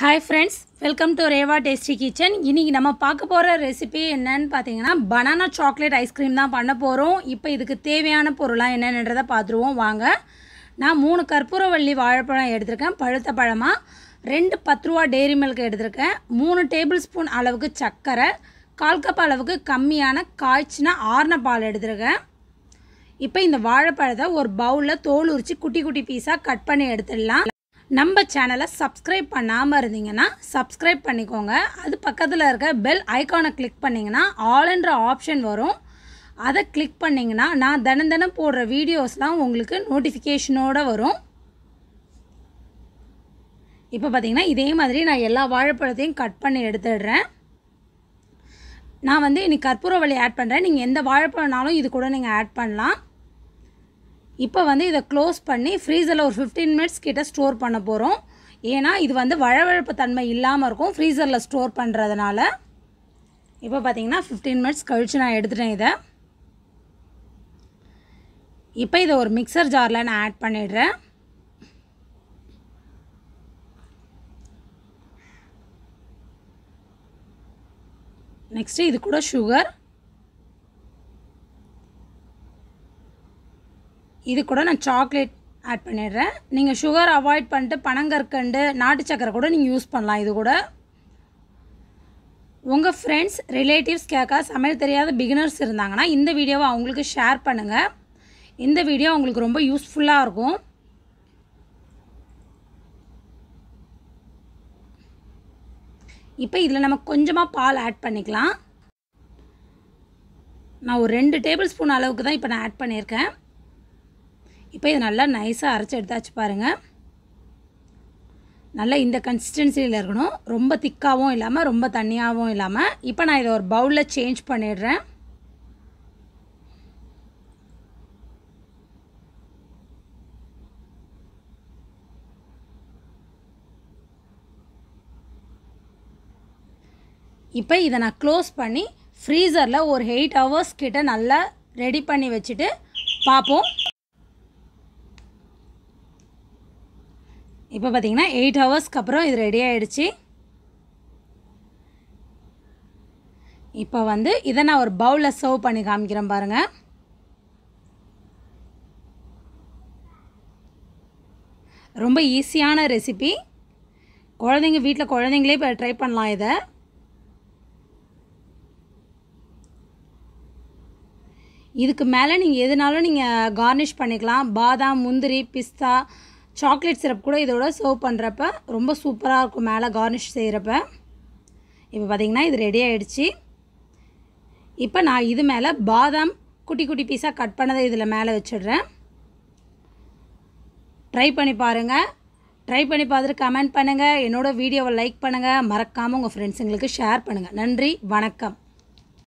hi friends welcome to Reva tasty kitchen இன்றைக்கி நம்ம பார்க்க போகிற ரெசிபி என்னன்னு பார்த்தீங்கன்னா பனானா சாக்லேட் ஐஸ்கிரீம் தான் பண்ண போகிறோம் இப்போ இதுக்கு தேவையான பொருளாக என்னென்னதை பார்த்துருவோம் வாங்க நான் மூணு கற்பூரவள்ளி வாழைப்பழம் எடுத்திருக்கேன் பழுத்த பழமாக ரெண்டு பத்து ரூபா டெய்ரி மில்க் எடுத்திருக்கேன் மூணு டேபிள் ஸ்பூன் அளவுக்கு சர்க்கரை கால் கப் அளவுக்கு கம்மியான காய்ச்சினா ஆர்ன பால் எடுத்திருக்கேன் இப்போ இந்த வாழைப்பழத்தை ஒரு பவுலில் தோல் உரித்து குட்டி குட்டி பீஸாக கட் பண்ணி எடுத்துடலாம் நம்ம சேனலை சப்ஸ்கிரைப் பண்ணாமல் இருந்தீங்கன்னா சப்ஸ்கிரைப் பண்ணிக்கோங்க அது பக்கத்தில் இருக்க பெல் ஐக்கானை கிளிக் பண்ணிங்கன்னா ஆல்ன்ற ஆப்ஷன் வரும் அதை கிளிக் பண்ணிங்கன்னா நான் தினம் தினம் போடுற வீடியோஸ்லாம் உங்களுக்கு நோட்டிஃபிகேஷனோடு வரும் இப்போ பார்த்தீங்கன்னா இதே மாதிரி நான் எல்லா வாழைப்பழத்தையும் கட் பண்ணி எடுத்துடுறேன் நான் வந்து இன்றைக்கி கற்பூரவள்ளி ஆட் பண்ணுறேன் நீங்கள் எந்த வாழைப்பழம்னாலும் இது கூட நீங்கள் ஆட் பண்ணலாம் இப்போ வந்து இதை க்ளோஸ் பண்ணி ஃப்ரீசரில் ஒரு ஃபிஃப்டீன் மினிட்ஸ் கிட்டே ஸ்டோர் பண்ண போகிறோம் ஏன்னா இது வந்து வழவழப்பு தன்மை இல்லாமல் இருக்கும் ஃப்ரீசரில் ஸ்டோர் பண்ணுறதுனால இப்போ பார்த்தீங்கன்னா ஃபிஃப்டீன் மினிட்ஸ் கழித்து நான் எடுத்துட்டேன் இதை இப்போ இதை ஒரு மிக்சர் ஜாரில் நான் ஆட் பண்ணிடுறேன் நெக்ஸ்ட்டு இது கூட சுகர் இது கூட நான் சாக்லேட் ஆட் பண்ணிடுறேன் நீங்கள் சுகர் அவாய்ட் பண்ணிட்டு பனங்கற்கண்டு நாட்டு சக்கரை கூட நீங்கள் யூஸ் பண்ணலாம் இது கூட உங்கள் ஃப்ரெண்ட்ஸ் ரிலேட்டிவ்ஸ் கேட்க சமையல் தெரியாத பிகினர்ஸ் இருந்தாங்கன்னா இந்த வீடியோவை அவங்களுக்கு ஷேர் பண்ணுங்கள் இந்த வீடியோ அவங்களுக்கு ரொம்ப யூஸ்ஃபுல்லாக இருக்கும் இப்போ இதில் நம்ம கொஞ்சமாக பால் ஆட் பண்ணிக்கலாம் நான் ஒரு ரெண்டு டேபிள் ஸ்பூன் அளவுக்கு தான் இப்போ நான் ஆட் பண்ணியிருக்கேன் இப்போ இதை நல்லா நைஸாக அரைச்சி எடுத்தாச்சு பாருங்கள் நல்லா இந்த கன்சிஸ்டன்சியில் இருக்கணும் ரொம்ப திக்காகவும் இல்லாமல் ரொம்ப தண்ணியாகவும் இல்லாமல் இப்போ நான் இதை ஒரு பவுலில் சேஞ்ச் பண்ணிடுறேன் இப்போ இதை நான் க்ளோஸ் பண்ணி ஃப்ரீசரில் ஒரு எயிட் ஹவர்ஸ் கிட்ட நல்லா ரெடி பண்ணி வச்சுட்டு பார்ப்போம் இப்போ பார்த்திங்கன்னா எயிட் ஹவர்ஸ்க்கு அப்புறம் இது ரெடி ஆகிடுச்சு இப்போ வந்து இதை நான் ஒரு பவுலில் சர்வ் பண்ணி காமிக்கிறேன் பாருங்கள் ரொம்ப ஈஸியான ரெசிபி குழந்தைங்க வீட்டில் குழந்தைங்களே இப்போ ட்ரை பண்ணலாம் இதை இதுக்கு மேலே நீங்கள் எதுனாலும் நீங்கள் கார்னிஷ் பண்ணிக்கலாம் பாதாம் முந்திரி பிஸ்தா சாக்லேட் சிரப் கூட இதோட சர்வ் பண்ணுறப்ப ரொம்ப சூப்பராக இருக்கும் மேலே கார்னிஷ் செய்கிறப்ப இப்போ பார்த்திங்கன்னா இது ரெடி ஆகிடுச்சி இப்போ நான் இது மேலே பாதாம் குட்டி குட்டி பீஸாக கட் பண்ணதை இதில் மேலே வச்சிடுறேன் ட்ரை பண்ணி பாருங்கள் ட்ரை பண்ணி பார்த்துட்டு கமெண்ட் பண்ணுங்கள் என்னோடய வீடியோவை லைக் பண்ணுங்கள் மறக்காமல் உங்கள் ஃப்ரெண்ட்ஸுங்களுக்கு ஷேர் பண்ணுங்கள் நன்றி வணக்கம்